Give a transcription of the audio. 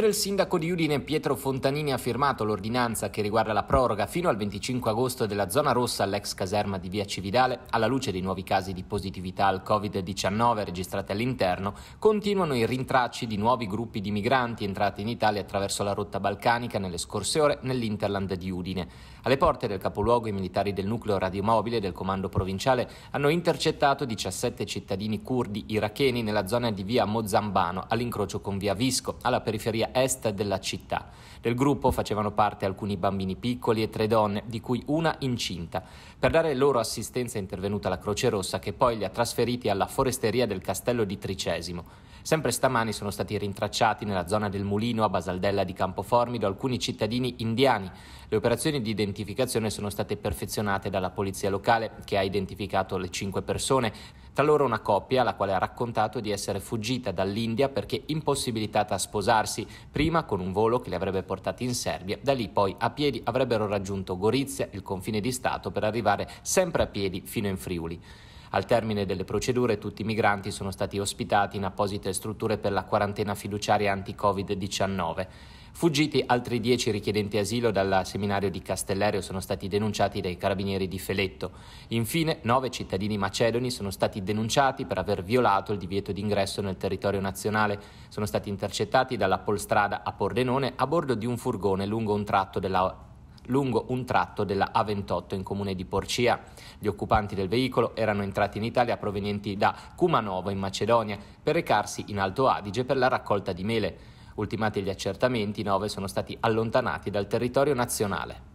Mentre il sindaco di Udine Pietro Fontanini ha firmato l'ordinanza che riguarda la proroga fino al 25 agosto della zona rossa all'ex caserma di Via Cividale, alla luce dei nuovi casi di positività al Covid-19 registrati all'interno, continuano i rintracci di nuovi gruppi di migranti entrati in Italia attraverso la rotta balcanica nelle scorse ore nell'Interland di Udine. Alle porte del capoluogo i militari del nucleo radiomobile del comando provinciale hanno intercettato 17 cittadini curdi iracheni nella zona di Via Mozambano all'incrocio con Via Visco, alla periferia est della città. Del gruppo facevano parte alcuni bambini piccoli e tre donne, di cui una incinta. Per dare loro assistenza è intervenuta la Croce Rossa che poi li ha trasferiti alla foresteria del castello di Tricesimo. Sempre stamani sono stati rintracciati nella zona del Mulino a Basaldella di Campoformido alcuni cittadini indiani. Le operazioni di identificazione sono state perfezionate dalla polizia locale che ha identificato le cinque persone. Tra loro una coppia la quale ha raccontato di essere fuggita dall'India perché impossibilitata a sposarsi, prima con un volo che li avrebbe portati in Serbia, da lì poi a piedi avrebbero raggiunto Gorizia, il confine di Stato, per arrivare sempre a piedi fino in Friuli. Al termine delle procedure tutti i migranti sono stati ospitati in apposite strutture per la quarantena fiduciaria anti-Covid-19. Fuggiti altri dieci richiedenti asilo dal seminario di Castellario sono stati denunciati dai carabinieri di Feletto. Infine, nove cittadini macedoni sono stati denunciati per aver violato il divieto d'ingresso nel territorio nazionale. Sono stati intercettati dalla polstrada a Pordenone a bordo di un furgone lungo un tratto della lungo un tratto della A28 in comune di Porcia. Gli occupanti del veicolo erano entrati in Italia provenienti da Cumanovo in Macedonia per recarsi in Alto Adige per la raccolta di mele. Ultimati gli accertamenti, nove sono stati allontanati dal territorio nazionale.